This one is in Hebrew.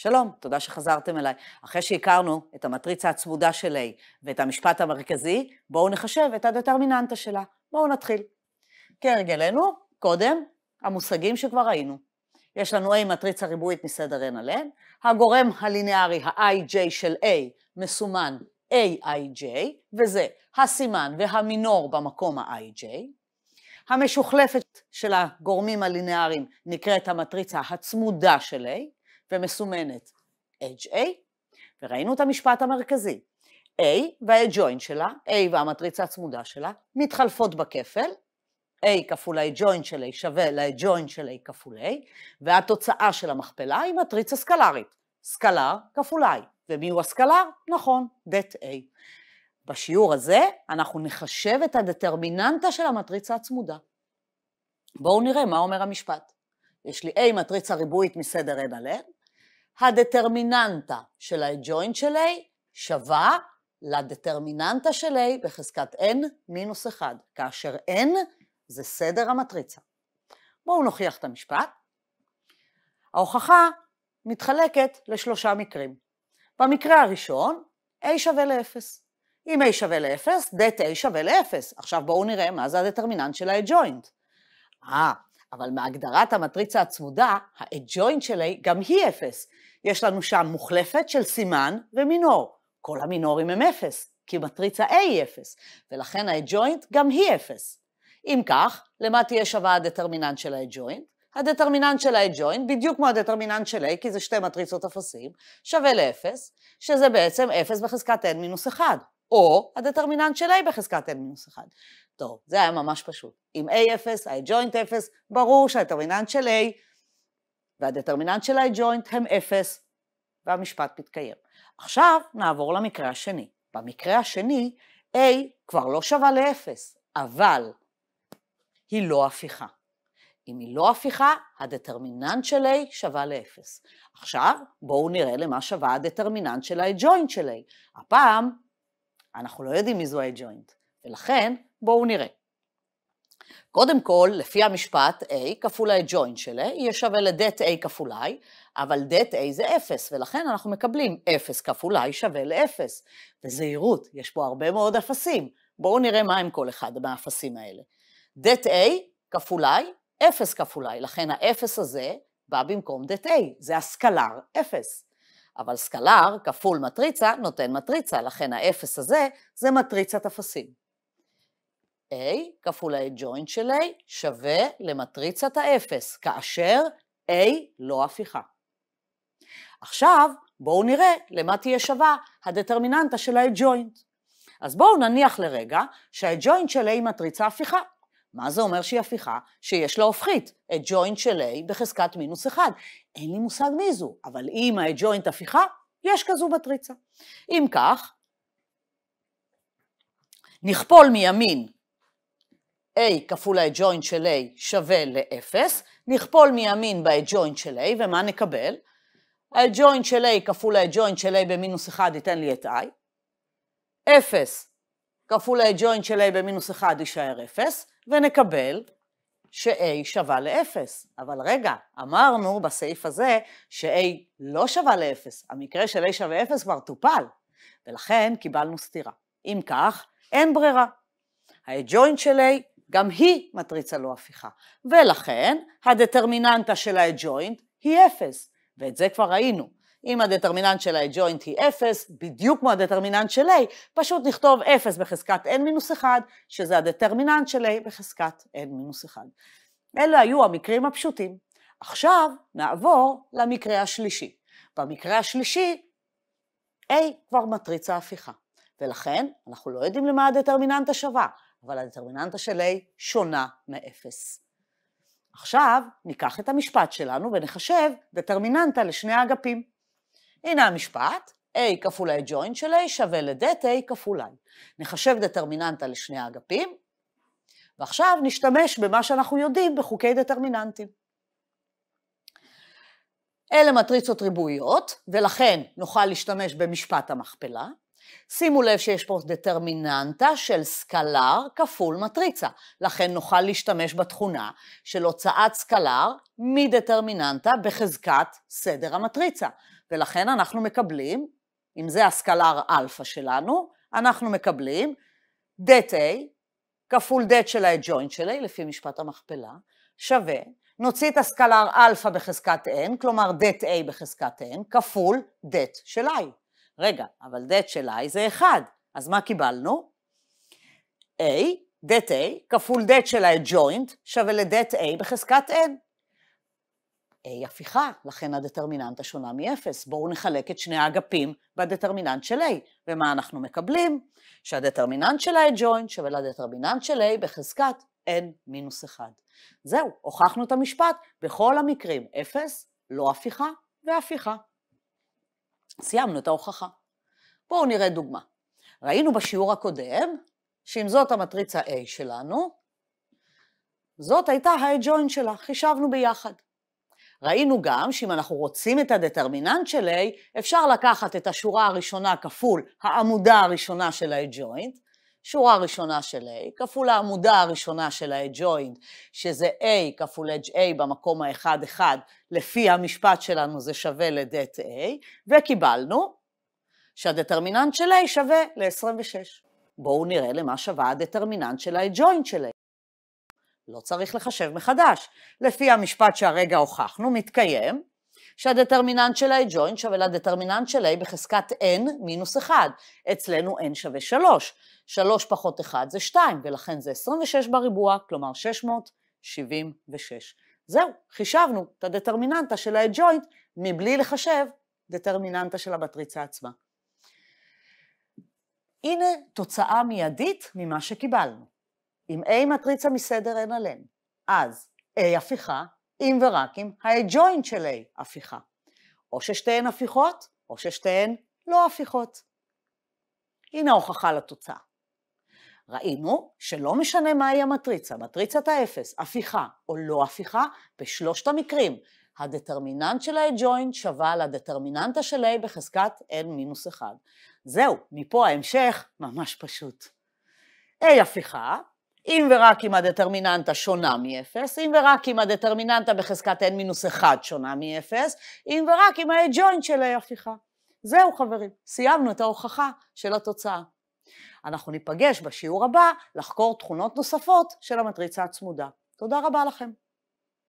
שלום, תודה שחזרתם אליי. אחרי שהכרנו את המטריצה הצמודה של A ואת המשפט המרכזי, בואו נחשב את הדטרמיננטה שלה. בואו נתחיל. כהרגלנו, קודם, המושגים שכבר ראינו. יש לנו A מטריצה ריבועית מסדר n על n, הגורם הלינארי ה-ij של A, מסומן AIJ, וזה הסימן והמינור במקום ה-IJ. המשוכלפת של הגורמים הלינאריים נקראת המטריצה הצמודה של A, ומסומנת HA, וראינו את המשפט המרכזי. A וה-adjoint שלה, A והמטריצה הצמודה שלה, מתחלפות בכפל, A כפול ה-adjoint של A שווה ל-adjoint של A כפול A, והתוצאה של המכפלה היא מטריצה סקלרית, סקלר כפול I. ומי הוא הסקלר? נכון, det A. בשיעור הזה אנחנו נחשב את הדטרמיננטה של המטריצה הצמודה. בואו נראה מה אומר המשפט. יש לי A מטריצה ריבועית מסדר n על n, הדטרמיננטה של ה-adjoint של A שווה לדטרמיננטה של A בחזקת n מינוס 1, כאשר n זה סדר המטריצה. בואו נוכיח את המשפט. ההוכחה מתחלקת לשלושה מקרים. במקרה הראשון, a שווה ל-0. אם a שווה ל-0, det a שווה ל-0. עכשיו בואו נראה מה זה הדטרמיננט של ה-adjoint. אה, אבל מהגדרת המטריצה הצמודה, של שלי גם היא 0. יש לנו שם מוחלפת של סימן ומינור. כל המינורים הם 0, כי מטריצה A היא 0, ולכן האדג'וינט גם היא 0. אם כך, למה תהיה שווה הדטרמיננט של האדג'וינט? הדטרמיננט של האדג'וינט, בדיוק כמו הדטרמיננט של A, כי זה שתי מטריצות אפסים, שווה ל-0, שזה בעצם 0 בחזקת n מינוס 1. או הדטרמיננט של A בחזקת N מינוס 1. טוב, זה היה ממש פשוט. עם A 0, I joint 0, ברור שהדטרמיננט של A והדטרמיננט של I joint הם 0, והמשפט מתקיים. עכשיו נעבור למקרה השני. במקרה השני, A כבר לא שווה ל-0, אבל היא לא הפיכה. אם היא לא הפיכה, הדטרמיננט של A שווה ל-0. עכשיו, בואו נראה למה שווה הדטרמיננט של ה-joint של A. הפעם אנחנו לא יודעים מי זו הג'וינט, ולכן בואו נראה. קודם כל, לפי המשפט A כפול הג'וינט של A e יהיה שווה לדט A כפול I, אבל דט A זה 0, ולכן אנחנו מקבלים 0 כפול I שווה ל-0. בזהירות, יש פה הרבה מאוד אפסים. בואו נראה מה הם כל אחד מהאפסים האלה. דט A כפול I, 0 כפול I, לכן ה-0 הזה בא במקום דט A, זה הסקלר 0. אבל סקלר כפול מטריצה נותן מטריצה, לכן האפס הזה זה מטריצת אפסים. A כפול ה-adjoint של A שווה למטריצת האפס, כאשר A לא הפיכה. עכשיו בואו נראה למה תהיה שווה הדטרמיננטה של ה-adjoint. אז בואו נניח לרגע שה-adjoint של A מטריצה הפיכה. מה זה אומר שהיא הפיכה שיש לה הופכית, את ג'וינט של A בחזקת מינוס 1. אין לי מושג מי זו, אבל אם ג'וינט הפיכה, יש כזו מטריצה. אם כך, נכפול מימין A כפול ה-adjoint של A שווה ל-0, נכפול מימין ב-adjoint של A, ומה נקבל? ה-adjoint של A כפול ה-adjoint של A במינוס 1 ייתן לי את I, 0 כפול ה-adjoint של A במינוס 1 יישאר 0, ונקבל ש-A שווה ל-0. אבל רגע, אמרנו בסעיף הזה ש-A לא שווה ל-0. המקרה של A שווה 0 כבר טופל, ולכן קיבלנו סתירה. אם כך, אין ברירה. ה-adjoint של A גם היא מטריצה לא הפיכה, ולכן הדטרמיננטה של ה-adjoint היא 0, ואת זה כבר ראינו. אם הדטרמיננט של ה-adjoint היא 0, בדיוק כמו הדטרמיננט של A, פשוט נכתוב 0 בחזקת n-1, שזה הדטרמיננט של A בחזקת n-1. אלה היו המקרים הפשוטים. עכשיו נעבור למקרה השלישי. במקרה השלישי, A כבר מטריצה הפיכה, ולכן אנחנו לא יודעים למה הדטרמיננט השווה, אבל הדטרמיננטה של A שונה מ-0. עכשיו ניקח את המשפט שלנו ונחשב דטרמיננטה לשני האגפים. הנה המשפט, A כפול ה-adjoint של A שווה ל-det A כפול I. נחשב דטרמיננטה לשני האגפים, ועכשיו נשתמש במה שאנחנו יודעים בחוקי דטרמיננטים. אלה מטריצות ריבועיות, ולכן נוכל להשתמש במשפט המכפלה. שימו לב שיש פה דטרמיננטה של סקלר כפול מטריצה, לכן נוכל להשתמש בתכונה של הוצאת סקלר מדטרמיננטה בחזקת סדר המטריצה. ולכן אנחנו מקבלים, אם זה הסקלר אלפא שלנו, אנחנו מקבלים דט A כפול דט של האג'וינט של A לפי משפט המכפלה, שווה, נוציא את הסקלר אלפא בחזקת n, כלומר דט A בחזקת n, כפול דט של I. רגע, אבל דט של I זה 1, אז מה קיבלנו? A, דט A, כפול דט של האג'וינט שווה לדט A בחזקת n. A הפיכה, לכן הדטרמיננט השונה 0 בואו נחלק את שני האגפים בדטרמיננט של A. ומה אנחנו מקבלים? שהדטרמיננט של A ג'וינט שווה לדטרמיננט של A בחזקת n מינוס 1. זהו, הוכחנו את המשפט בכל המקרים, 0, לא הפיכה והפיכה. סיימנו את ההוכחה. בואו נראה דוגמה. ראינו בשיעור הקודם, שאם זאת המטריצה A שלנו, זאת הייתה ה-adjoint שלה, חישבנו ביחד. ראינו גם שאם אנחנו רוצים את הדטרמיננט של A, אפשר לקחת את השורה הראשונה כפול העמודה הראשונה של ה-adjoint, שורה ראשונה של A כפול העמודה הראשונה של ה-adjoint, שזה A כפול אג' A במקום האחד אחד, לפי המשפט שלנו זה שווה לדט A, וקיבלנו שהדטרמיננט של A שווה ל-26. בואו נראה למה שווה הדטרמיננט של ה-adjoint של A. לא צריך לחשב מחדש. לפי המשפט שהרגע הוכחנו, מתקיים שהדטרמיננט של A ג'וינט שווה לדטרמיננט של A בחזקת N מינוס 1. אצלנו N שווה 3. 3 פחות 1 זה 2, ולכן זה 26 בריבוע, כלומר 676. זהו, חישבנו את הדטרמיננטה של ה ג'וינט מבלי לחשב דטרמיננטה של המטריצה עצמה. הנה תוצאה מיידית ממה שקיבלנו. אם A מטריצה מסדר אין עליהן, אז A הפיכה, אם ורק אם ה-adjoint של A הפיכה. או ששתיהן הפיכות, או ששתיהן לא הפיכות. הנה ההוכחה לתוצאה. ראינו שלא משנה מהי המטריצה, מטריצת האפס, הפיכה או לא הפיכה, בשלושת המקרים הדטרמיננט של ה-adjoint שווה לדטרמיננטה של A בחזקת n מינוס 1. זהו, מפה ההמשך ממש פשוט. A הפיכה, אם ורק אם הדטרמיננטה שונה מ-0, אם ורק אם הדטרמיננטה בחזקת n 1 שונה מ-0, אם ורק אם ה-adjoint האג'וינט של הפיכה. זהו חברים, סיימנו את ההוכחה של התוצאה. אנחנו ניפגש בשיעור הבא לחקור תכונות נוספות של המטריצה הצמודה. תודה רבה לכם.